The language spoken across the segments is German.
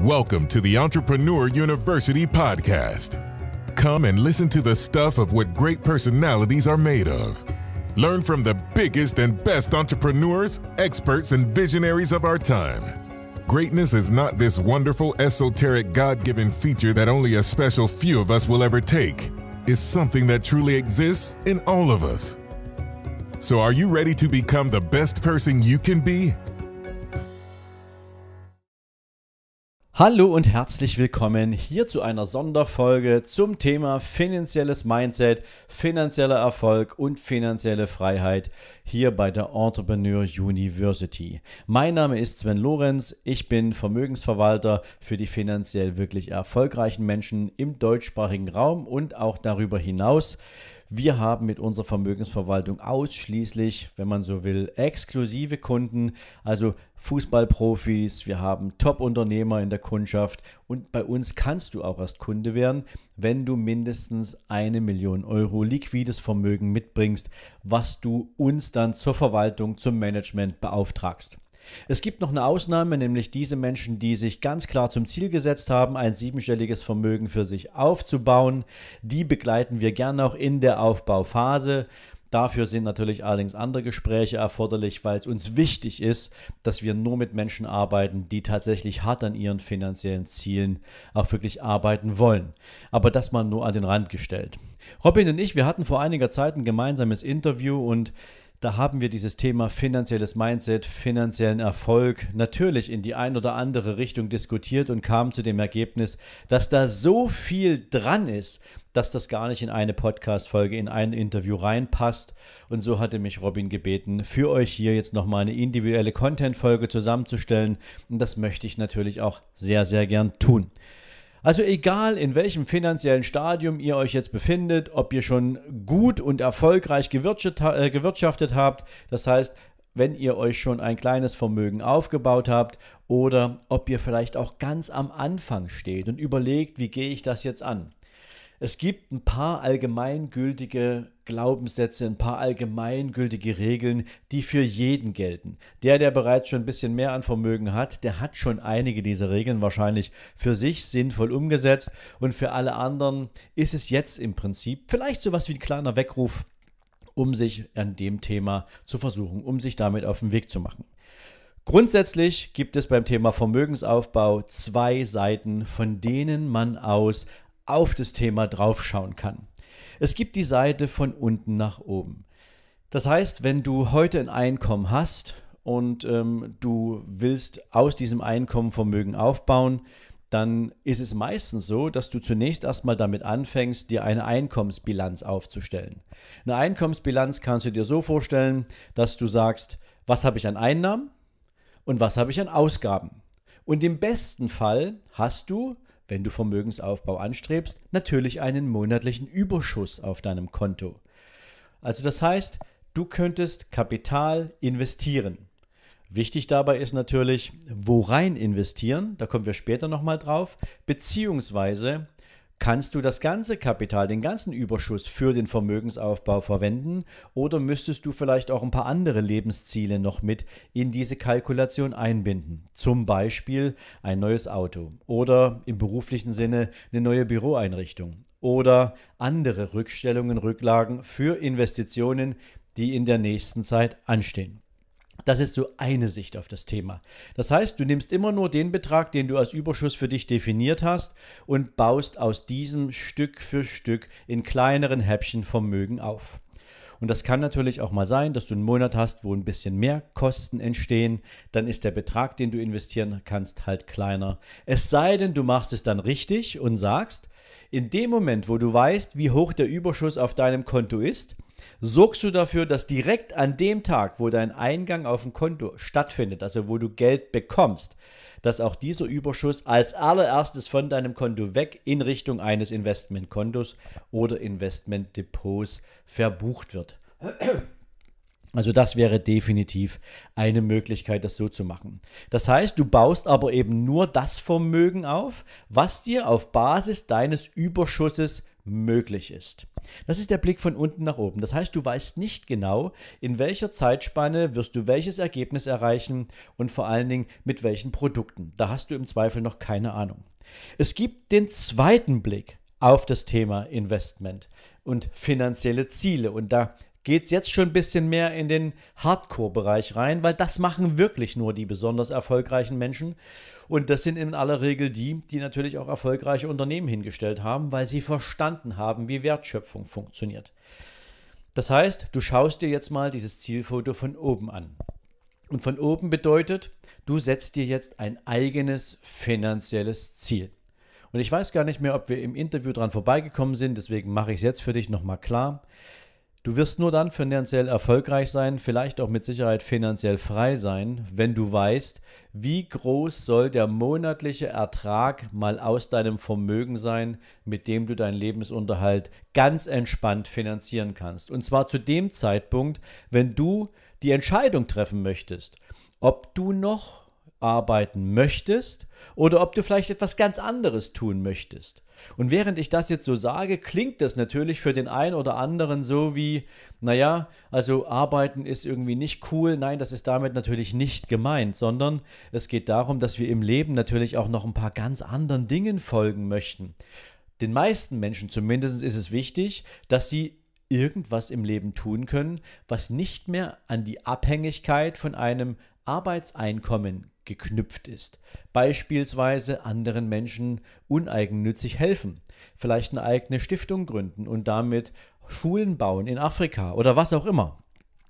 Welcome to the Entrepreneur University podcast. Come and listen to the stuff of what great personalities are made of. Learn from the biggest and best entrepreneurs, experts, and visionaries of our time. Greatness is not this wonderful, esoteric, God given feature that only a special few of us will ever take. It's something that truly exists in all of us. So, are you ready to become the best person you can be? Hallo und herzlich willkommen hier zu einer Sonderfolge zum Thema finanzielles Mindset, finanzieller Erfolg und finanzielle Freiheit hier bei der Entrepreneur University. Mein Name ist Sven Lorenz, ich bin Vermögensverwalter für die finanziell wirklich erfolgreichen Menschen im deutschsprachigen Raum und auch darüber hinaus. Wir haben mit unserer Vermögensverwaltung ausschließlich, wenn man so will, exklusive Kunden, also Fußballprofis, wir haben Top-Unternehmer in der Kundschaft und bei uns kannst du auch erst Kunde werden, wenn du mindestens eine Million Euro liquides Vermögen mitbringst, was du uns dann zur Verwaltung, zum Management beauftragst. Es gibt noch eine Ausnahme, nämlich diese Menschen, die sich ganz klar zum Ziel gesetzt haben, ein siebenstelliges Vermögen für sich aufzubauen. Die begleiten wir gern auch in der Aufbauphase. Dafür sind natürlich allerdings andere Gespräche erforderlich, weil es uns wichtig ist, dass wir nur mit Menschen arbeiten, die tatsächlich hart an ihren finanziellen Zielen auch wirklich arbeiten wollen. Aber das mal nur an den Rand gestellt. Robin und ich, wir hatten vor einiger Zeit ein gemeinsames Interview und da haben wir dieses Thema finanzielles Mindset, finanziellen Erfolg natürlich in die ein oder andere Richtung diskutiert und kamen zu dem Ergebnis, dass da so viel dran ist, dass das gar nicht in eine Podcast-Folge, in ein Interview reinpasst. Und so hatte mich Robin gebeten, für euch hier jetzt nochmal eine individuelle Content-Folge zusammenzustellen. Und das möchte ich natürlich auch sehr, sehr gern tun. Also egal, in welchem finanziellen Stadium ihr euch jetzt befindet, ob ihr schon gut und erfolgreich äh, gewirtschaftet habt, das heißt, wenn ihr euch schon ein kleines Vermögen aufgebaut habt oder ob ihr vielleicht auch ganz am Anfang steht und überlegt, wie gehe ich das jetzt an es gibt ein paar allgemeingültige Glaubenssätze, ein paar allgemeingültige Regeln, die für jeden gelten. Der, der bereits schon ein bisschen mehr an Vermögen hat, der hat schon einige dieser Regeln wahrscheinlich für sich sinnvoll umgesetzt und für alle anderen ist es jetzt im Prinzip vielleicht so was wie ein kleiner Weckruf, um sich an dem Thema zu versuchen, um sich damit auf den Weg zu machen. Grundsätzlich gibt es beim Thema Vermögensaufbau zwei Seiten, von denen man aus auf das Thema draufschauen kann. Es gibt die Seite von unten nach oben. Das heißt, wenn du heute ein Einkommen hast und ähm, du willst aus diesem Einkommen Vermögen aufbauen, dann ist es meistens so, dass du zunächst erstmal damit anfängst, dir eine Einkommensbilanz aufzustellen. Eine Einkommensbilanz kannst du dir so vorstellen, dass du sagst, was habe ich an Einnahmen und was habe ich an Ausgaben. Und im besten Fall hast du wenn du Vermögensaufbau anstrebst, natürlich einen monatlichen Überschuss auf deinem Konto. Also das heißt, du könntest Kapital investieren. Wichtig dabei ist natürlich, worein investieren, da kommen wir später nochmal drauf, beziehungsweise Kannst du das ganze Kapital, den ganzen Überschuss für den Vermögensaufbau verwenden oder müsstest du vielleicht auch ein paar andere Lebensziele noch mit in diese Kalkulation einbinden? Zum Beispiel ein neues Auto oder im beruflichen Sinne eine neue Büroeinrichtung oder andere Rückstellungen, Rücklagen für Investitionen, die in der nächsten Zeit anstehen. Das ist so eine Sicht auf das Thema. Das heißt, du nimmst immer nur den Betrag, den du als Überschuss für dich definiert hast und baust aus diesem Stück für Stück in kleineren Häppchen Vermögen auf. Und das kann natürlich auch mal sein, dass du einen Monat hast, wo ein bisschen mehr Kosten entstehen. Dann ist der Betrag, den du investieren kannst, halt kleiner. Es sei denn, du machst es dann richtig und sagst, in dem Moment, wo du weißt, wie hoch der Überschuss auf deinem Konto ist, sorgst du dafür, dass direkt an dem Tag, wo dein Eingang auf dem Konto stattfindet, also wo du Geld bekommst, dass auch dieser Überschuss als allererstes von deinem Konto weg in Richtung eines Investmentkontos oder Investmentdepots verbucht wird. Also das wäre definitiv eine Möglichkeit, das so zu machen. Das heißt, du baust aber eben nur das Vermögen auf, was dir auf Basis deines Überschusses möglich ist. Das ist der Blick von unten nach oben. Das heißt, du weißt nicht genau, in welcher Zeitspanne wirst du welches Ergebnis erreichen und vor allen Dingen mit welchen Produkten. Da hast du im Zweifel noch keine Ahnung. Es gibt den zweiten Blick auf das Thema Investment und finanzielle Ziele. Und da geht es jetzt schon ein bisschen mehr in den Hardcore-Bereich rein, weil das machen wirklich nur die besonders erfolgreichen Menschen. Und das sind in aller Regel die, die natürlich auch erfolgreiche Unternehmen hingestellt haben, weil sie verstanden haben, wie Wertschöpfung funktioniert. Das heißt, du schaust dir jetzt mal dieses Zielfoto von oben an. Und von oben bedeutet, du setzt dir jetzt ein eigenes finanzielles Ziel. Und ich weiß gar nicht mehr, ob wir im Interview dran vorbeigekommen sind, deswegen mache ich es jetzt für dich nochmal klar. Du wirst nur dann finanziell erfolgreich sein, vielleicht auch mit Sicherheit finanziell frei sein, wenn du weißt, wie groß soll der monatliche Ertrag mal aus deinem Vermögen sein, mit dem du deinen Lebensunterhalt ganz entspannt finanzieren kannst. Und zwar zu dem Zeitpunkt, wenn du die Entscheidung treffen möchtest, ob du noch arbeiten möchtest oder ob du vielleicht etwas ganz anderes tun möchtest. Und während ich das jetzt so sage, klingt das natürlich für den einen oder anderen so wie, naja, also arbeiten ist irgendwie nicht cool. Nein, das ist damit natürlich nicht gemeint, sondern es geht darum, dass wir im Leben natürlich auch noch ein paar ganz anderen Dingen folgen möchten. Den meisten Menschen zumindest ist es wichtig, dass sie irgendwas im Leben tun können, was nicht mehr an die Abhängigkeit von einem Arbeitseinkommen geknüpft ist. Beispielsweise anderen Menschen uneigennützig helfen, vielleicht eine eigene Stiftung gründen und damit Schulen bauen in Afrika oder was auch immer.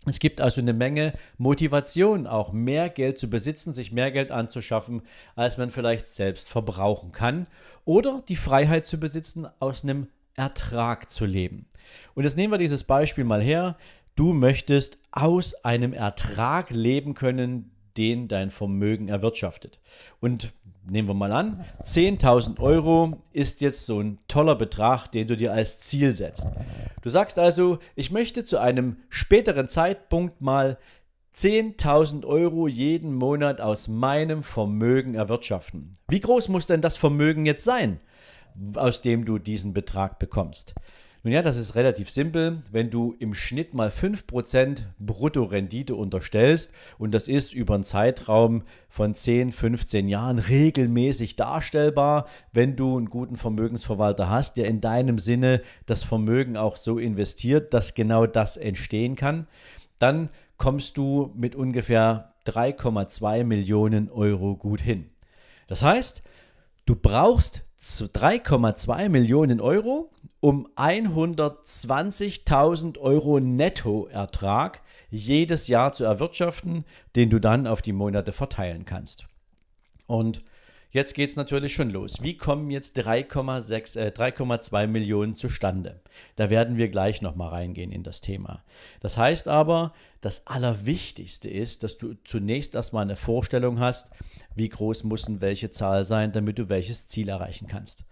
Es gibt also eine Menge Motivation, auch mehr Geld zu besitzen, sich mehr Geld anzuschaffen, als man vielleicht selbst verbrauchen kann. Oder die Freiheit zu besitzen, aus einem Ertrag zu leben. Und jetzt nehmen wir dieses Beispiel mal her. Du möchtest aus einem Ertrag leben können, den dein Vermögen erwirtschaftet. Und nehmen wir mal an, 10.000 Euro ist jetzt so ein toller Betrag, den du dir als Ziel setzt. Du sagst also, ich möchte zu einem späteren Zeitpunkt mal 10.000 Euro jeden Monat aus meinem Vermögen erwirtschaften. Wie groß muss denn das Vermögen jetzt sein, aus dem du diesen Betrag bekommst? Nun ja, das ist relativ simpel. Wenn du im Schnitt mal 5% Bruttorendite unterstellst und das ist über einen Zeitraum von 10, 15 Jahren regelmäßig darstellbar, wenn du einen guten Vermögensverwalter hast, der in deinem Sinne das Vermögen auch so investiert, dass genau das entstehen kann, dann kommst du mit ungefähr 3,2 Millionen Euro gut hin. Das heißt, du brauchst 3,2 Millionen Euro um 120.000 Euro Nettoertrag jedes Jahr zu erwirtschaften, den du dann auf die Monate verteilen kannst. Und jetzt geht es natürlich schon los. Wie kommen jetzt 3,2 äh, Millionen zustande? Da werden wir gleich nochmal reingehen in das Thema. Das heißt aber, das Allerwichtigste ist, dass du zunächst erstmal eine Vorstellung hast, wie groß muss denn welche Zahl sein, damit du welches Ziel erreichen kannst.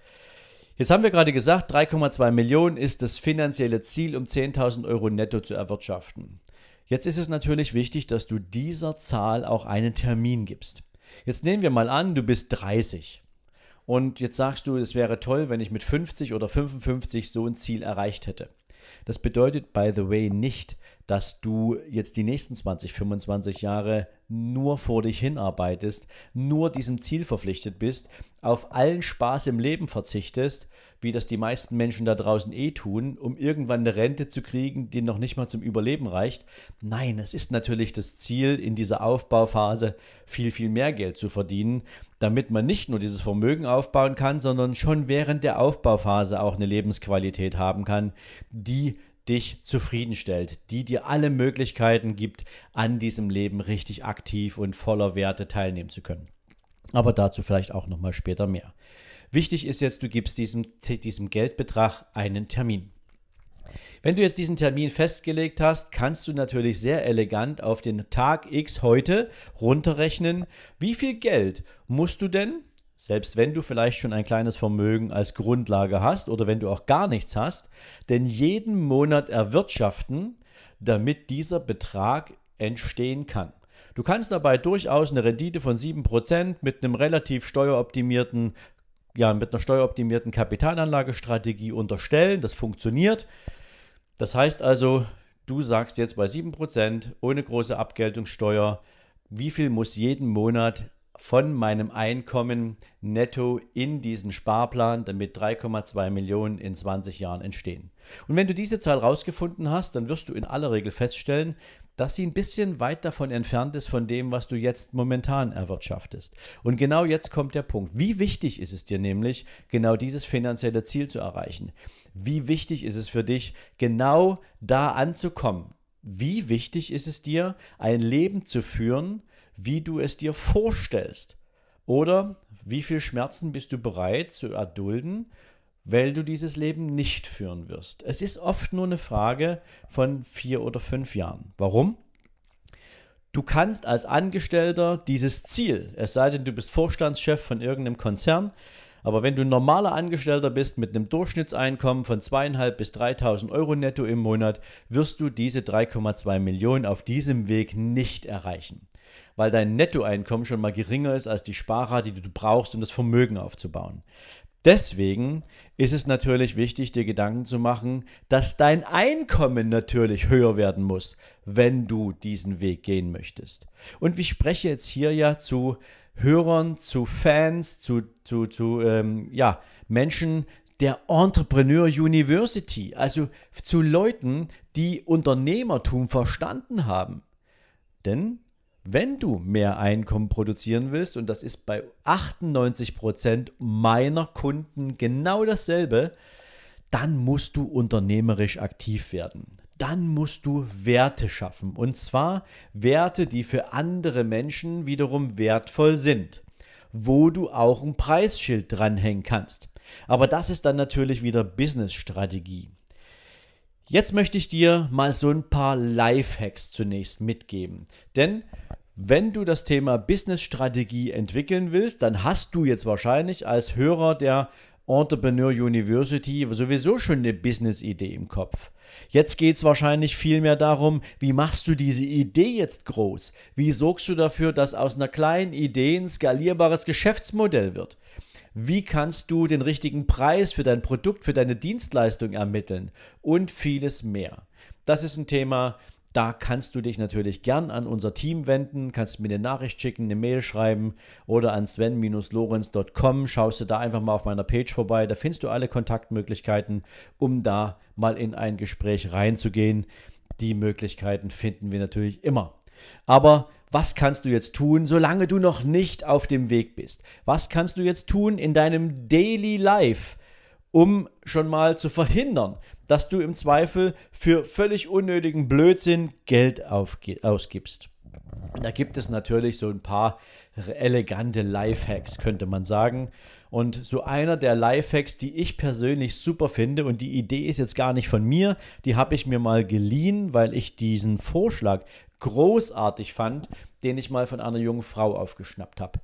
Jetzt haben wir gerade gesagt, 3,2 Millionen ist das finanzielle Ziel, um 10.000 Euro netto zu erwirtschaften. Jetzt ist es natürlich wichtig, dass du dieser Zahl auch einen Termin gibst. Jetzt nehmen wir mal an, du bist 30. Und jetzt sagst du, es wäre toll, wenn ich mit 50 oder 55 so ein Ziel erreicht hätte. Das bedeutet, by the way, nicht, dass du jetzt die nächsten 20, 25 Jahre nur vor dich hinarbeitest, nur diesem Ziel verpflichtet bist, auf allen Spaß im Leben verzichtest, wie das die meisten Menschen da draußen eh tun, um irgendwann eine Rente zu kriegen, die noch nicht mal zum Überleben reicht. Nein, es ist natürlich das Ziel, in dieser Aufbauphase viel, viel mehr Geld zu verdienen, damit man nicht nur dieses Vermögen aufbauen kann, sondern schon während der Aufbauphase auch eine Lebensqualität haben kann, die dich zufriedenstellt, die dir alle Möglichkeiten gibt, an diesem Leben richtig aktiv und voller Werte teilnehmen zu können. Aber dazu vielleicht auch nochmal später mehr. Wichtig ist jetzt, du gibst diesem, diesem Geldbetrag einen Termin. Wenn du jetzt diesen Termin festgelegt hast, kannst du natürlich sehr elegant auf den Tag X heute runterrechnen, wie viel Geld musst du denn selbst wenn du vielleicht schon ein kleines Vermögen als Grundlage hast oder wenn du auch gar nichts hast, denn jeden Monat erwirtschaften, damit dieser Betrag entstehen kann. Du kannst dabei durchaus eine Rendite von 7% mit einem relativ steueroptimierten ja, mit einer steueroptimierten Kapitalanlagestrategie unterstellen. Das funktioniert. Das heißt also, du sagst jetzt bei 7% ohne große Abgeltungssteuer, wie viel muss jeden Monat von meinem Einkommen netto in diesen Sparplan, damit 3,2 Millionen in 20 Jahren entstehen. Und wenn du diese Zahl rausgefunden hast, dann wirst du in aller Regel feststellen, dass sie ein bisschen weit davon entfernt ist von dem, was du jetzt momentan erwirtschaftest. Und genau jetzt kommt der Punkt. Wie wichtig ist es dir nämlich, genau dieses finanzielle Ziel zu erreichen? Wie wichtig ist es für dich, genau da anzukommen? Wie wichtig ist es dir, ein Leben zu führen, wie du es dir vorstellst. Oder wie viel Schmerzen bist du bereit zu erdulden, weil du dieses Leben nicht führen wirst. Es ist oft nur eine Frage von vier oder fünf Jahren. Warum? Du kannst als Angestellter dieses Ziel, es sei denn, du bist Vorstandschef von irgendeinem Konzern, aber wenn du ein normaler Angestellter bist mit einem Durchschnittseinkommen von 2.500 bis 3.000 Euro netto im Monat, wirst du diese 3,2 Millionen auf diesem Weg nicht erreichen weil dein Nettoeinkommen schon mal geringer ist als die Sparrate, die du brauchst, um das Vermögen aufzubauen. Deswegen ist es natürlich wichtig, dir Gedanken zu machen, dass dein Einkommen natürlich höher werden muss, wenn du diesen Weg gehen möchtest. Und ich spreche jetzt hier ja zu Hörern, zu Fans, zu, zu, zu ähm, ja, Menschen, der Entrepreneur University, also zu Leuten, die Unternehmertum verstanden haben. Denn wenn du mehr Einkommen produzieren willst, und das ist bei 98% Prozent meiner Kunden genau dasselbe, dann musst du unternehmerisch aktiv werden. Dann musst du Werte schaffen. Und zwar Werte, die für andere Menschen wiederum wertvoll sind, wo du auch ein Preisschild dranhängen kannst. Aber das ist dann natürlich wieder Business-Strategie. Jetzt möchte ich dir mal so ein paar Lifehacks zunächst mitgeben. Denn wenn du das Thema Business-Strategie entwickeln willst, dann hast du jetzt wahrscheinlich als Hörer der Entrepreneur University sowieso schon eine Business-Idee im Kopf. Jetzt geht es wahrscheinlich vielmehr darum, wie machst du diese Idee jetzt groß? Wie sorgst du dafür, dass aus einer kleinen Idee ein skalierbares Geschäftsmodell wird? Wie kannst du den richtigen Preis für dein Produkt, für deine Dienstleistung ermitteln? Und vieles mehr. Das ist ein Thema, da kannst du dich natürlich gern an unser Team wenden, kannst mir eine Nachricht schicken, eine Mail schreiben oder an sven-lorenz.com. Schaust du da einfach mal auf meiner Page vorbei, da findest du alle Kontaktmöglichkeiten, um da mal in ein Gespräch reinzugehen. Die Möglichkeiten finden wir natürlich immer. Aber was kannst du jetzt tun, solange du noch nicht auf dem Weg bist? Was kannst du jetzt tun in deinem Daily Life, um schon mal zu verhindern, dass du im Zweifel für völlig unnötigen Blödsinn Geld ausgibst? Da gibt es natürlich so ein paar elegante Lifehacks, könnte man sagen. Und so einer der Lifehacks, die ich persönlich super finde, und die Idee ist jetzt gar nicht von mir, die habe ich mir mal geliehen, weil ich diesen Vorschlag großartig fand, den ich mal von einer jungen Frau aufgeschnappt habe.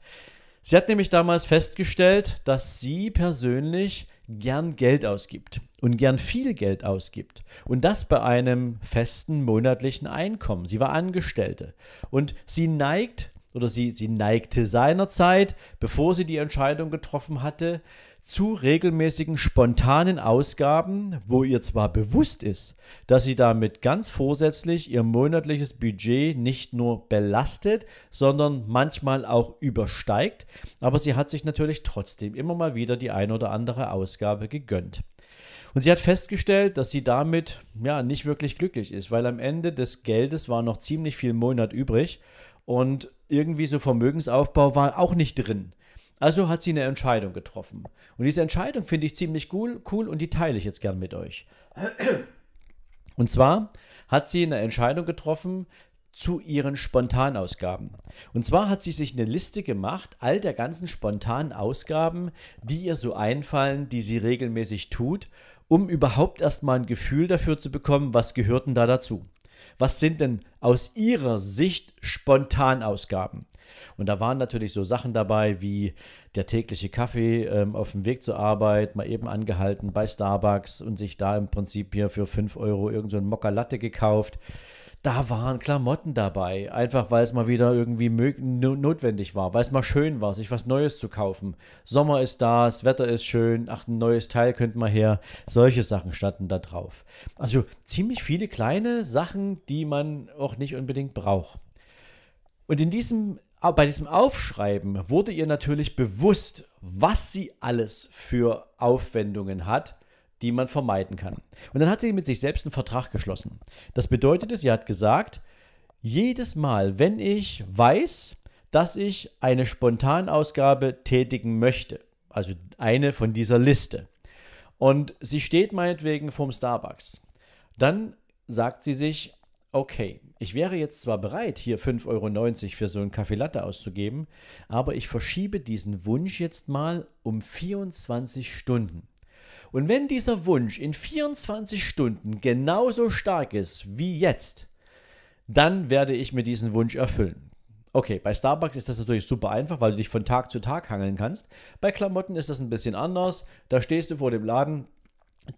Sie hat nämlich damals festgestellt, dass sie persönlich gern Geld ausgibt und gern viel Geld ausgibt. Und das bei einem festen monatlichen Einkommen. Sie war Angestellte. Und sie neigt oder sie, sie neigte seinerzeit, bevor sie die Entscheidung getroffen hatte, zu regelmäßigen spontanen Ausgaben, wo ihr zwar bewusst ist, dass sie damit ganz vorsätzlich ihr monatliches Budget nicht nur belastet, sondern manchmal auch übersteigt, aber sie hat sich natürlich trotzdem immer mal wieder die ein oder andere Ausgabe gegönnt. Und sie hat festgestellt, dass sie damit ja nicht wirklich glücklich ist, weil am Ende des Geldes war noch ziemlich viel Monat übrig und irgendwie so Vermögensaufbau war auch nicht drin. Also hat sie eine Entscheidung getroffen. Und diese Entscheidung finde ich ziemlich cool, cool und die teile ich jetzt gern mit euch. Und zwar hat sie eine Entscheidung getroffen zu ihren Spontanausgaben. Und zwar hat sie sich eine Liste gemacht, all der ganzen spontanen Ausgaben, die ihr so einfallen, die sie regelmäßig tut, um überhaupt erstmal ein Gefühl dafür zu bekommen, was gehört denn da dazu. Was sind denn aus ihrer Sicht Spontanausgaben? Und da waren natürlich so Sachen dabei wie der tägliche Kaffee ähm, auf dem Weg zur Arbeit, mal eben angehalten bei Starbucks und sich da im Prinzip hier für 5 Euro irgendeinen so Mokka Latte gekauft da waren Klamotten dabei, einfach weil es mal wieder irgendwie notwendig war, weil es mal schön war, sich was Neues zu kaufen. Sommer ist da, das Wetter ist schön, ach, ein neues Teil könnte man her. Solche Sachen standen da drauf. Also ziemlich viele kleine Sachen, die man auch nicht unbedingt braucht. Und in diesem aber bei diesem Aufschreiben wurde ihr natürlich bewusst, was sie alles für Aufwendungen hat, die man vermeiden kann. Und dann hat sie mit sich selbst einen Vertrag geschlossen. Das bedeutet, sie hat gesagt, jedes Mal, wenn ich weiß, dass ich eine Spontanausgabe tätigen möchte, also eine von dieser Liste, und sie steht meinetwegen vorm Starbucks, dann sagt sie sich, okay, ich wäre jetzt zwar bereit, hier 5,90 Euro für so einen Kaffee Latte auszugeben, aber ich verschiebe diesen Wunsch jetzt mal um 24 Stunden. Und wenn dieser Wunsch in 24 Stunden genauso stark ist wie jetzt, dann werde ich mir diesen Wunsch erfüllen. Okay, bei Starbucks ist das natürlich super einfach, weil du dich von Tag zu Tag hangeln kannst. Bei Klamotten ist das ein bisschen anders. Da stehst du vor dem Laden,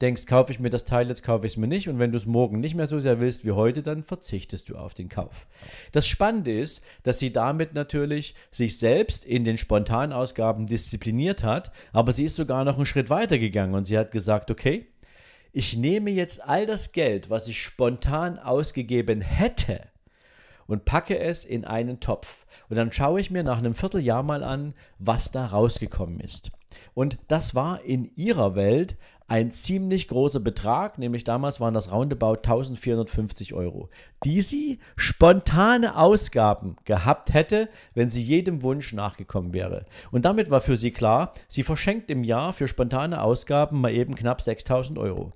denkst, kaufe ich mir das Teil, jetzt kaufe ich es mir nicht. Und wenn du es morgen nicht mehr so sehr willst wie heute, dann verzichtest du auf den Kauf. Das Spannende ist, dass sie damit natürlich sich selbst in den spontanen Ausgaben diszipliniert hat, aber sie ist sogar noch einen Schritt weiter gegangen und sie hat gesagt, okay, ich nehme jetzt all das Geld, was ich spontan ausgegeben hätte, und packe es in einen Topf. Und dann schaue ich mir nach einem Vierteljahr mal an, was da rausgekommen ist. Und das war in ihrer Welt ein ziemlich großer Betrag, nämlich damals waren das roundabout 1450 Euro, die sie spontane Ausgaben gehabt hätte, wenn sie jedem Wunsch nachgekommen wäre. Und damit war für sie klar, sie verschenkt im Jahr für spontane Ausgaben mal eben knapp 6000 Euro.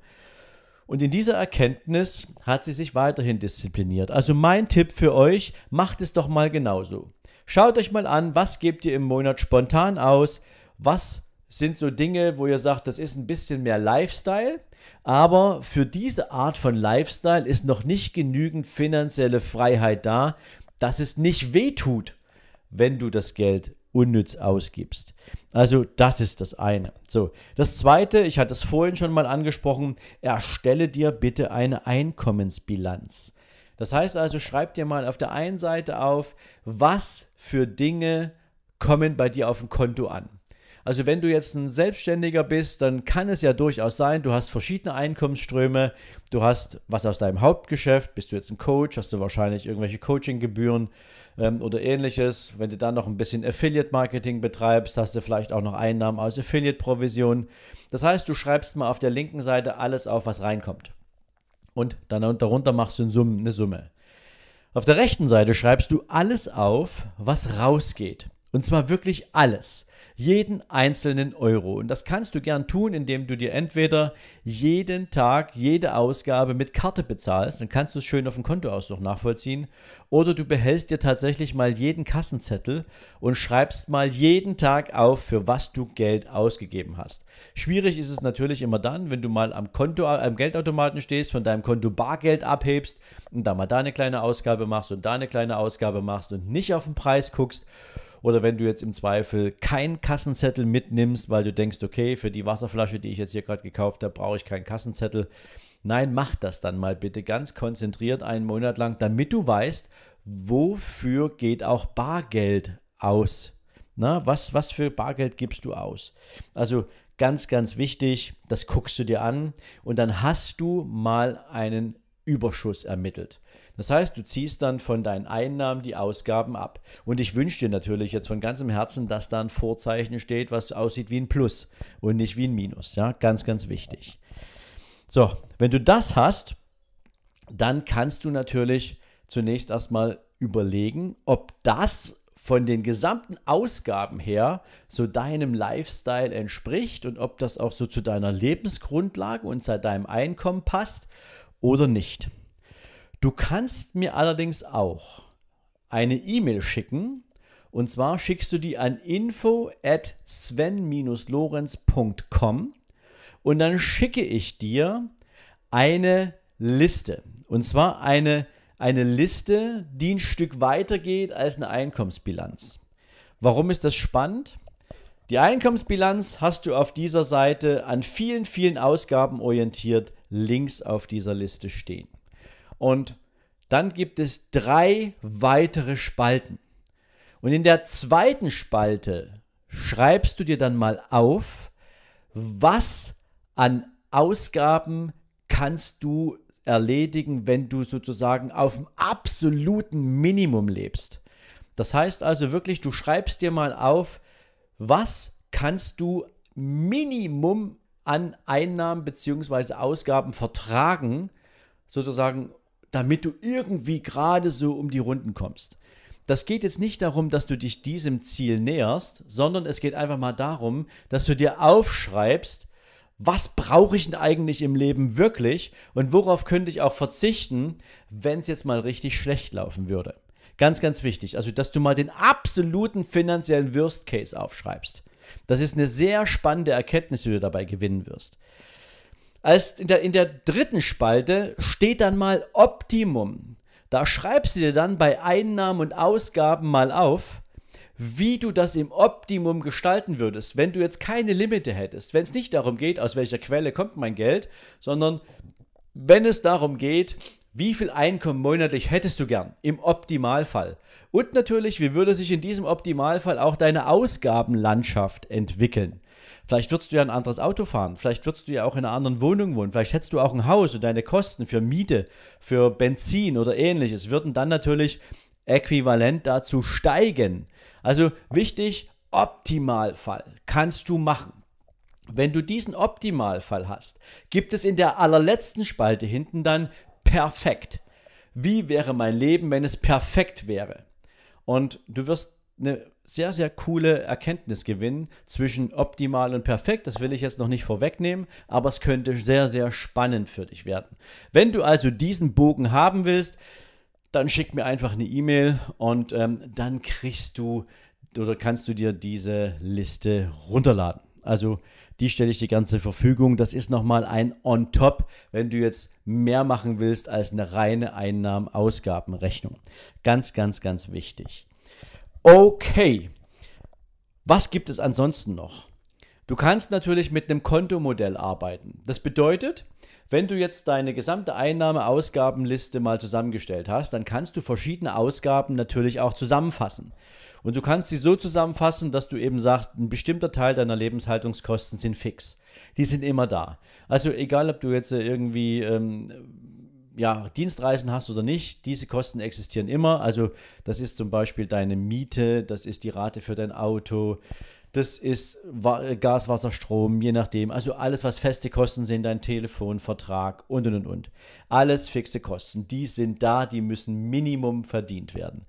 Und in dieser Erkenntnis hat sie sich weiterhin diszipliniert. Also mein Tipp für euch, macht es doch mal genauso. Schaut euch mal an, was gebt ihr im Monat spontan aus, was sind so Dinge, wo ihr sagt, das ist ein bisschen mehr Lifestyle, aber für diese Art von Lifestyle ist noch nicht genügend finanzielle Freiheit da, dass es nicht wehtut, wenn du das Geld unnütz ausgibst. Also das ist das eine. So, das zweite, ich hatte es vorhin schon mal angesprochen, erstelle dir bitte eine Einkommensbilanz. Das heißt also, schreib dir mal auf der einen Seite auf, was für Dinge kommen bei dir auf dem Konto an. Also wenn du jetzt ein Selbstständiger bist, dann kann es ja durchaus sein, du hast verschiedene Einkommensströme, du hast was aus deinem Hauptgeschäft, bist du jetzt ein Coach, hast du wahrscheinlich irgendwelche Coachinggebühren ähm, oder ähnliches. Wenn du dann noch ein bisschen Affiliate-Marketing betreibst, hast du vielleicht auch noch Einnahmen aus Affiliate-Provisionen. Das heißt, du schreibst mal auf der linken Seite alles auf, was reinkommt. Und dann darunter machst du eine Summe. Auf der rechten Seite schreibst du alles auf, was rausgeht. Und zwar wirklich alles jeden einzelnen Euro. Und das kannst du gern tun, indem du dir entweder jeden Tag jede Ausgabe mit Karte bezahlst, dann kannst du es schön auf dem Kontoausdruck nachvollziehen, oder du behältst dir tatsächlich mal jeden Kassenzettel und schreibst mal jeden Tag auf, für was du Geld ausgegeben hast. Schwierig ist es natürlich immer dann, wenn du mal am Konto, am Geldautomaten stehst, von deinem Konto Bargeld abhebst und da mal da eine kleine Ausgabe machst und da eine kleine Ausgabe machst und nicht auf den Preis guckst oder wenn du jetzt im Zweifel keinen Kassenzettel mitnimmst, weil du denkst, okay, für die Wasserflasche, die ich jetzt hier gerade gekauft habe, brauche ich keinen Kassenzettel. Nein, mach das dann mal bitte ganz konzentriert einen Monat lang, damit du weißt, wofür geht auch Bargeld aus. Na, was, was für Bargeld gibst du aus? Also ganz, ganz wichtig, das guckst du dir an und dann hast du mal einen Überschuss ermittelt. Das heißt, du ziehst dann von deinen Einnahmen die Ausgaben ab. Und ich wünsche dir natürlich jetzt von ganzem Herzen, dass da ein Vorzeichen steht, was aussieht wie ein Plus und nicht wie ein Minus. Ja, ganz, ganz wichtig. So, wenn du das hast, dann kannst du natürlich zunächst erstmal überlegen, ob das von den gesamten Ausgaben her so deinem Lifestyle entspricht und ob das auch so zu deiner Lebensgrundlage und zu deinem Einkommen passt oder nicht. Du kannst mir allerdings auch eine E-Mail schicken. Und zwar schickst du die an info at sven-lorenz.com und dann schicke ich dir eine Liste. Und zwar eine, eine Liste, die ein Stück weiter geht als eine Einkommensbilanz. Warum ist das spannend? Die Einkommensbilanz hast du auf dieser Seite an vielen, vielen Ausgaben orientiert links auf dieser Liste stehen. Und dann gibt es drei weitere Spalten. Und in der zweiten Spalte schreibst du dir dann mal auf, was an Ausgaben kannst du erledigen, wenn du sozusagen auf dem absoluten Minimum lebst. Das heißt also wirklich, du schreibst dir mal auf, was kannst du Minimum an Einnahmen bzw. Ausgaben vertragen, sozusagen, damit du irgendwie gerade so um die Runden kommst. Das geht jetzt nicht darum, dass du dich diesem Ziel näherst, sondern es geht einfach mal darum, dass du dir aufschreibst, was brauche ich denn eigentlich im Leben wirklich und worauf könnte ich auch verzichten, wenn es jetzt mal richtig schlecht laufen würde. Ganz, ganz wichtig, also dass du mal den absoluten finanziellen Worst Case aufschreibst. Das ist eine sehr spannende Erkenntnis, die du dabei gewinnen wirst. Als in, der, in der dritten Spalte steht dann mal Optimum. Da schreibst du dir dann bei Einnahmen und Ausgaben mal auf, wie du das im Optimum gestalten würdest, wenn du jetzt keine Limite hättest, wenn es nicht darum geht, aus welcher Quelle kommt mein Geld, sondern wenn es darum geht, wie viel Einkommen monatlich hättest du gern im Optimalfall? Und natürlich, wie würde sich in diesem Optimalfall auch deine Ausgabenlandschaft entwickeln? Vielleicht würdest du ja ein anderes Auto fahren, vielleicht würdest du ja auch in einer anderen Wohnung wohnen, vielleicht hättest du auch ein Haus und deine Kosten für Miete, für Benzin oder ähnliches würden dann natürlich äquivalent dazu steigen. Also wichtig, Optimalfall kannst du machen. Wenn du diesen Optimalfall hast, gibt es in der allerletzten Spalte hinten dann perfekt. Wie wäre mein Leben, wenn es perfekt wäre? Und du wirst eine sehr, sehr coole Erkenntnis gewinnen zwischen optimal und perfekt. Das will ich jetzt noch nicht vorwegnehmen, aber es könnte sehr, sehr spannend für dich werden. Wenn du also diesen Bogen haben willst, dann schick mir einfach eine E-Mail und ähm, dann kriegst du oder kannst du dir diese Liste runterladen. Also die stelle ich dir ganz zur Verfügung. Das ist nochmal ein on top, wenn du jetzt mehr machen willst als eine reine Einnahmen-Ausgaben-Rechnung. Ganz, ganz, ganz wichtig. Okay. Was gibt es ansonsten noch? Du kannst natürlich mit einem Kontomodell arbeiten. Das bedeutet, wenn du jetzt deine gesamte Einnahme-Ausgabenliste mal zusammengestellt hast, dann kannst du verschiedene Ausgaben natürlich auch zusammenfassen. Und du kannst sie so zusammenfassen, dass du eben sagst, ein bestimmter Teil deiner Lebenshaltungskosten sind fix. Die sind immer da. Also egal, ob du jetzt äh, irgendwie ähm, ja, Dienstreisen hast oder nicht, diese Kosten existieren immer. Also das ist zum Beispiel deine Miete, das ist die Rate für dein Auto, das ist äh, Gas, Wasser, Strom, je nachdem. Also alles, was feste Kosten sind, dein Telefon, Vertrag und, und, und. Alles fixe Kosten, die sind da, die müssen Minimum verdient werden.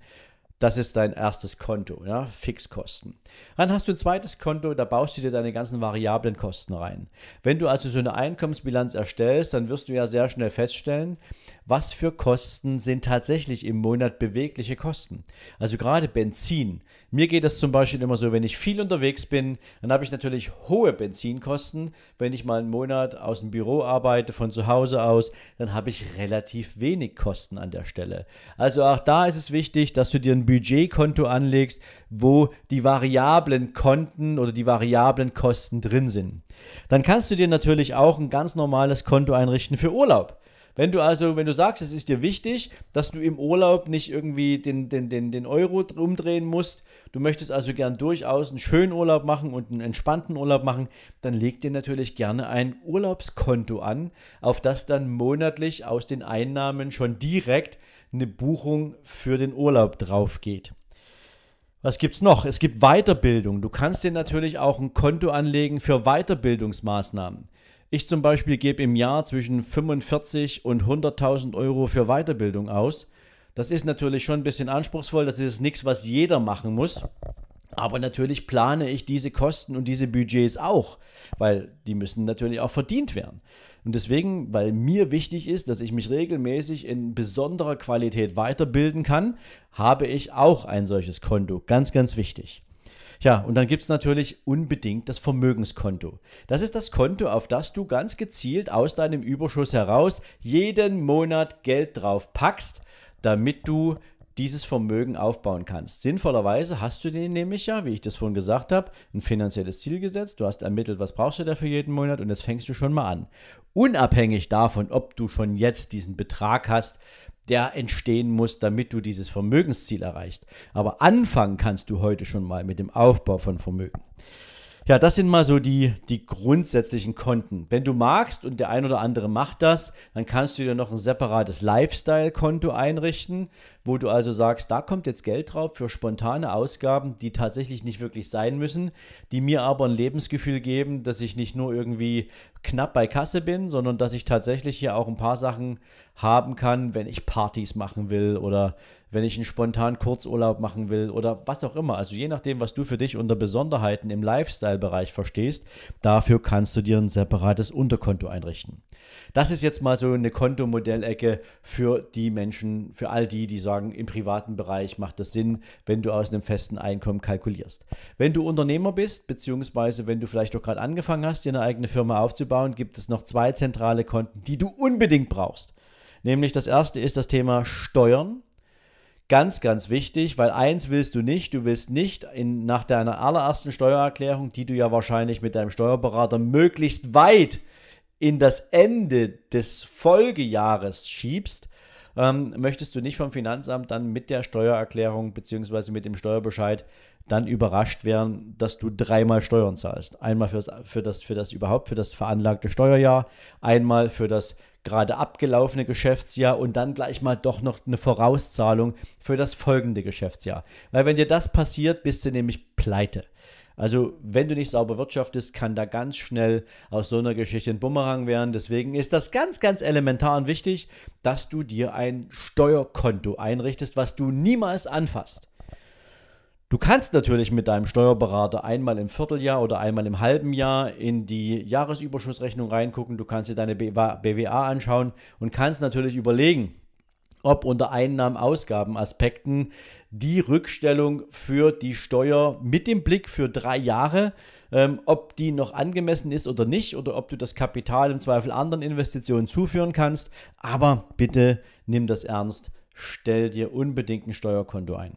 Das ist dein erstes Konto, ja, Fixkosten. Dann hast du ein zweites Konto, da baust du dir deine ganzen variablen Kosten rein. Wenn du also so eine Einkommensbilanz erstellst, dann wirst du ja sehr schnell feststellen, was für Kosten sind tatsächlich im Monat bewegliche Kosten. Also gerade Benzin. Mir geht das zum Beispiel immer so, wenn ich viel unterwegs bin, dann habe ich natürlich hohe Benzinkosten. Wenn ich mal einen Monat aus dem Büro arbeite, von zu Hause aus, dann habe ich relativ wenig Kosten an der Stelle. Also auch da ist es wichtig, dass du dir ein Budgetkonto anlegst, wo die variablen Konten oder die variablen Kosten drin sind. Dann kannst du dir natürlich auch ein ganz normales Konto einrichten für Urlaub. Wenn du also, wenn du sagst, es ist dir wichtig, dass du im Urlaub nicht irgendwie den, den, den, den Euro umdrehen musst, du möchtest also gern durchaus einen schönen Urlaub machen und einen entspannten Urlaub machen, dann leg dir natürlich gerne ein Urlaubskonto an, auf das dann monatlich aus den Einnahmen schon direkt eine Buchung für den Urlaub drauf geht. Was gibt es noch? Es gibt Weiterbildung. Du kannst dir natürlich auch ein Konto anlegen für Weiterbildungsmaßnahmen. Ich zum Beispiel gebe im Jahr zwischen 45 und 100.000 Euro für Weiterbildung aus. Das ist natürlich schon ein bisschen anspruchsvoll. Das ist nichts, was jeder machen muss. Aber natürlich plane ich diese Kosten und diese Budgets auch, weil die müssen natürlich auch verdient werden. Und deswegen, weil mir wichtig ist, dass ich mich regelmäßig in besonderer Qualität weiterbilden kann, habe ich auch ein solches Konto. Ganz, ganz wichtig. Ja, und dann gibt es natürlich unbedingt das Vermögenskonto. Das ist das Konto, auf das du ganz gezielt aus deinem Überschuss heraus jeden Monat Geld drauf packst, damit du dieses Vermögen aufbauen kannst. Sinnvollerweise hast du dir nämlich ja, wie ich das vorhin gesagt habe, ein finanzielles Ziel gesetzt. Du hast ermittelt, was brauchst du dafür jeden Monat und jetzt fängst du schon mal an. Unabhängig davon, ob du schon jetzt diesen Betrag hast, der entstehen muss, damit du dieses Vermögensziel erreichst. Aber anfangen kannst du heute schon mal mit dem Aufbau von Vermögen. Ja, das sind mal so die, die grundsätzlichen Konten. Wenn du magst und der ein oder andere macht das, dann kannst du dir noch ein separates Lifestyle-Konto einrichten, wo du also sagst, da kommt jetzt Geld drauf für spontane Ausgaben, die tatsächlich nicht wirklich sein müssen, die mir aber ein Lebensgefühl geben, dass ich nicht nur irgendwie knapp bei Kasse bin, sondern dass ich tatsächlich hier auch ein paar Sachen haben kann, wenn ich Partys machen will oder wenn ich einen spontanen Kurzurlaub machen will oder was auch immer. Also je nachdem, was du für dich unter Besonderheiten im Lifestyle-Bereich verstehst, dafür kannst du dir ein separates Unterkonto einrichten. Das ist jetzt mal so eine Kontomodellecke für die Menschen, für all die, die sagen, im privaten Bereich macht das Sinn, wenn du aus einem festen Einkommen kalkulierst. Wenn du Unternehmer bist, beziehungsweise wenn du vielleicht auch gerade angefangen hast, dir eine eigene Firma aufzubauen, aufbauend gibt es noch zwei zentrale Konten, die du unbedingt brauchst. Nämlich das erste ist das Thema Steuern. Ganz, ganz wichtig, weil eins willst du nicht, du willst nicht in, nach deiner allerersten Steuererklärung, die du ja wahrscheinlich mit deinem Steuerberater möglichst weit in das Ende des Folgejahres schiebst, ähm, möchtest du nicht vom Finanzamt dann mit der Steuererklärung bzw. mit dem Steuerbescheid dann überrascht werden, dass du dreimal Steuern zahlst. Einmal für das, für das, für das überhaupt, für das veranlagte Steuerjahr, einmal für das gerade abgelaufene Geschäftsjahr und dann gleich mal doch noch eine Vorauszahlung für das folgende Geschäftsjahr. Weil wenn dir das passiert, bist du nämlich pleite. Also wenn du nicht sauber wirtschaftest, kann da ganz schnell aus so einer Geschichte ein Bumerang werden. Deswegen ist das ganz, ganz elementar und wichtig, dass du dir ein Steuerkonto einrichtest, was du niemals anfasst. Du kannst natürlich mit deinem Steuerberater einmal im Vierteljahr oder einmal im halben Jahr in die Jahresüberschussrechnung reingucken. Du kannst dir deine BWA anschauen und kannst natürlich überlegen, ob unter Einnahmen-Ausgaben-Aspekten die Rückstellung für die Steuer mit dem Blick für drei Jahre, ähm, ob die noch angemessen ist oder nicht oder ob du das Kapital im Zweifel anderen Investitionen zuführen kannst. Aber bitte nimm das ernst, stell dir unbedingt ein Steuerkonto ein.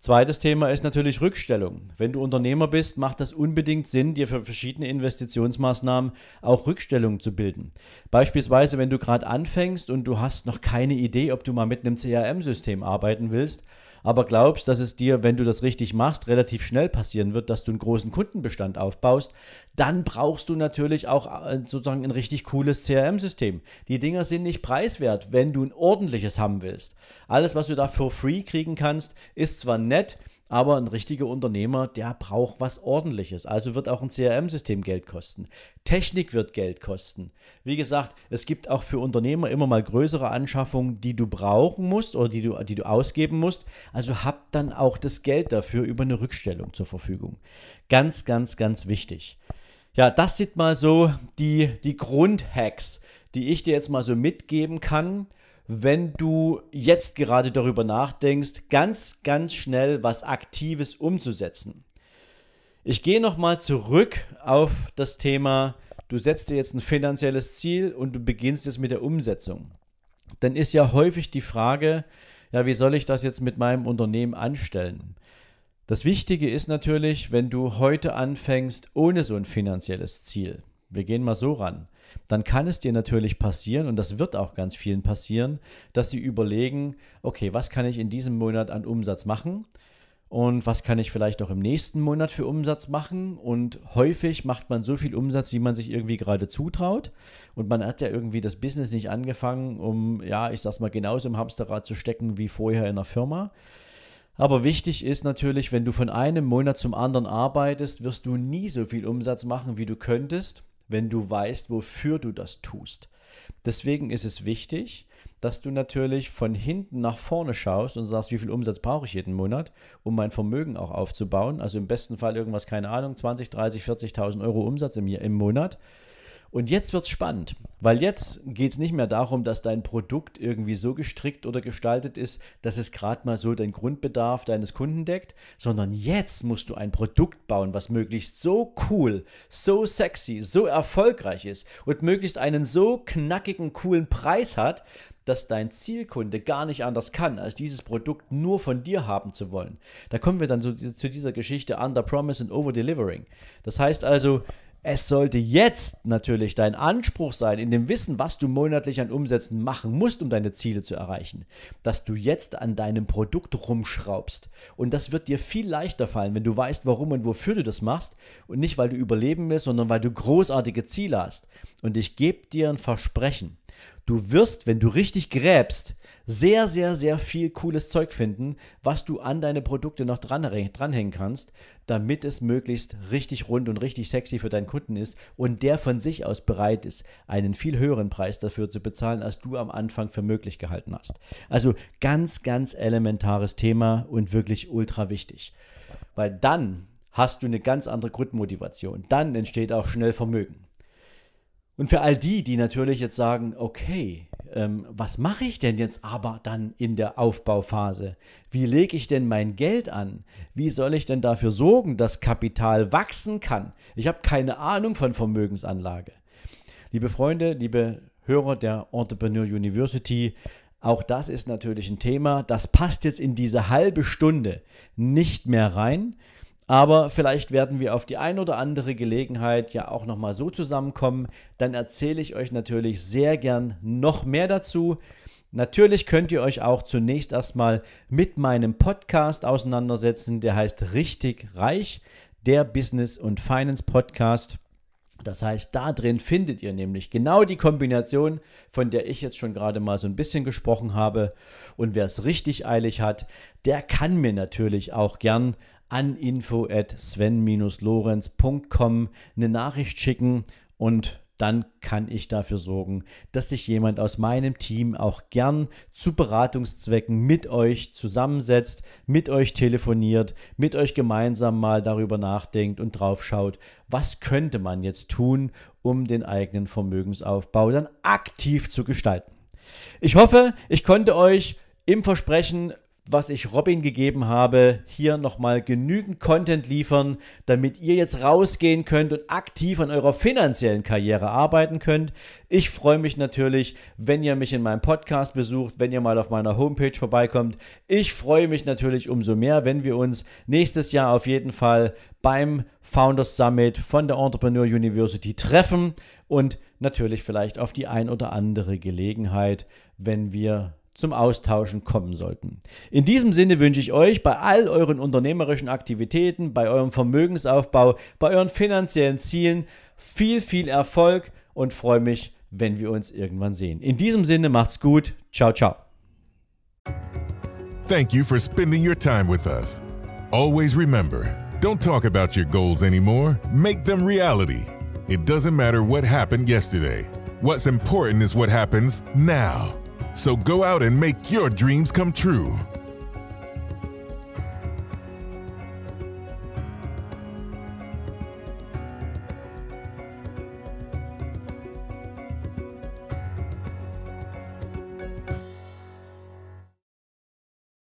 Zweites Thema ist natürlich Rückstellung. Wenn du Unternehmer bist, macht das unbedingt Sinn, dir für verschiedene Investitionsmaßnahmen auch Rückstellungen zu bilden. Beispielsweise, wenn du gerade anfängst und du hast noch keine Idee, ob du mal mit einem CRM-System arbeiten willst, aber glaubst, dass es dir, wenn du das richtig machst, relativ schnell passieren wird, dass du einen großen Kundenbestand aufbaust, dann brauchst du natürlich auch äh, sozusagen ein richtig cooles CRM-System. Die Dinger sind nicht preiswert, wenn du ein ordentliches haben willst. Alles, was du da for free kriegen kannst, ist zwar nett, aber ein richtiger Unternehmer, der braucht was Ordentliches. Also wird auch ein CRM-System Geld kosten. Technik wird Geld kosten. Wie gesagt, es gibt auch für Unternehmer immer mal größere Anschaffungen, die du brauchen musst oder die du, die du ausgeben musst. Also hab dann auch das Geld dafür über eine Rückstellung zur Verfügung. Ganz, ganz, ganz wichtig. Ja, das sind mal so die, die Grundhacks, die ich dir jetzt mal so mitgeben kann, wenn du jetzt gerade darüber nachdenkst, ganz, ganz schnell was Aktives umzusetzen. Ich gehe nochmal zurück auf das Thema, du setzt dir jetzt ein finanzielles Ziel und du beginnst jetzt mit der Umsetzung. Dann ist ja häufig die Frage, ja, wie soll ich das jetzt mit meinem Unternehmen anstellen? Das Wichtige ist natürlich, wenn du heute anfängst ohne so ein finanzielles Ziel. Wir gehen mal so ran dann kann es dir natürlich passieren, und das wird auch ganz vielen passieren, dass sie überlegen, okay, was kann ich in diesem Monat an Umsatz machen? Und was kann ich vielleicht auch im nächsten Monat für Umsatz machen? Und häufig macht man so viel Umsatz, wie man sich irgendwie gerade zutraut. Und man hat ja irgendwie das Business nicht angefangen, um, ja, ich sag's mal, genauso im Hamsterrad zu stecken wie vorher in der Firma. Aber wichtig ist natürlich, wenn du von einem Monat zum anderen arbeitest, wirst du nie so viel Umsatz machen, wie du könntest, wenn du weißt, wofür du das tust. Deswegen ist es wichtig, dass du natürlich von hinten nach vorne schaust und sagst, wie viel Umsatz brauche ich jeden Monat, um mein Vermögen auch aufzubauen. Also im besten Fall irgendwas, keine Ahnung, 20, 30, 40.000 Euro Umsatz im, im Monat. Und jetzt wird es spannend, weil jetzt geht es nicht mehr darum, dass dein Produkt irgendwie so gestrickt oder gestaltet ist, dass es gerade mal so den Grundbedarf deines Kunden deckt, sondern jetzt musst du ein Produkt bauen, was möglichst so cool, so sexy, so erfolgreich ist und möglichst einen so knackigen, coolen Preis hat, dass dein Zielkunde gar nicht anders kann, als dieses Produkt nur von dir haben zu wollen. Da kommen wir dann zu, zu dieser Geschichte Under Promise and Over Delivering. Das heißt also, es sollte jetzt natürlich dein Anspruch sein, in dem Wissen, was du monatlich an Umsätzen machen musst, um deine Ziele zu erreichen, dass du jetzt an deinem Produkt rumschraubst. Und das wird dir viel leichter fallen, wenn du weißt, warum und wofür du das machst und nicht, weil du überleben willst, sondern weil du großartige Ziele hast. Und ich gebe dir ein Versprechen. Du wirst, wenn du richtig gräbst, sehr, sehr, sehr viel cooles Zeug finden, was du an deine Produkte noch dran, dranhängen kannst, damit es möglichst richtig rund und richtig sexy für deinen Kunden ist und der von sich aus bereit ist, einen viel höheren Preis dafür zu bezahlen, als du am Anfang für möglich gehalten hast. Also ganz, ganz elementares Thema und wirklich ultra wichtig. Weil dann hast du eine ganz andere Grundmotivation. Dann entsteht auch schnell Vermögen. Und für all die, die natürlich jetzt sagen, okay, ähm, was mache ich denn jetzt aber dann in der Aufbauphase? Wie lege ich denn mein Geld an? Wie soll ich denn dafür sorgen, dass Kapital wachsen kann? Ich habe keine Ahnung von Vermögensanlage. Liebe Freunde, liebe Hörer der Entrepreneur University, auch das ist natürlich ein Thema. Das passt jetzt in diese halbe Stunde nicht mehr rein. Aber vielleicht werden wir auf die ein oder andere Gelegenheit ja auch nochmal so zusammenkommen. Dann erzähle ich euch natürlich sehr gern noch mehr dazu. Natürlich könnt ihr euch auch zunächst erstmal mit meinem Podcast auseinandersetzen, der heißt Richtig Reich, der Business- und Finance-Podcast. Das heißt, da drin findet ihr nämlich genau die Kombination, von der ich jetzt schon gerade mal so ein bisschen gesprochen habe. Und wer es richtig eilig hat, der kann mir natürlich auch gern an info at sven-lorenz.com eine Nachricht schicken und dann kann ich dafür sorgen, dass sich jemand aus meinem Team auch gern zu Beratungszwecken mit euch zusammensetzt, mit euch telefoniert, mit euch gemeinsam mal darüber nachdenkt und drauf schaut, was könnte man jetzt tun, um den eigenen Vermögensaufbau dann aktiv zu gestalten. Ich hoffe, ich konnte euch im Versprechen was ich Robin gegeben habe, hier nochmal genügend Content liefern, damit ihr jetzt rausgehen könnt und aktiv an eurer finanziellen Karriere arbeiten könnt. Ich freue mich natürlich, wenn ihr mich in meinem Podcast besucht, wenn ihr mal auf meiner Homepage vorbeikommt. Ich freue mich natürlich umso mehr, wenn wir uns nächstes Jahr auf jeden Fall beim Founders Summit von der Entrepreneur University treffen und natürlich vielleicht auf die ein oder andere Gelegenheit, wenn wir zum Austauschen kommen sollten. In diesem Sinne wünsche ich euch bei all euren unternehmerischen Aktivitäten, bei eurem Vermögensaufbau, bei euren finanziellen Zielen viel, viel Erfolg und freue mich, wenn wir uns irgendwann sehen. In diesem Sinne macht's gut. Ciao, ciao. Thank you for spending your time with us. Always remember, don't talk about your goals anymore, make them reality. It doesn't matter what happened yesterday. What's important is what happens now. So go out and make your dreams come true.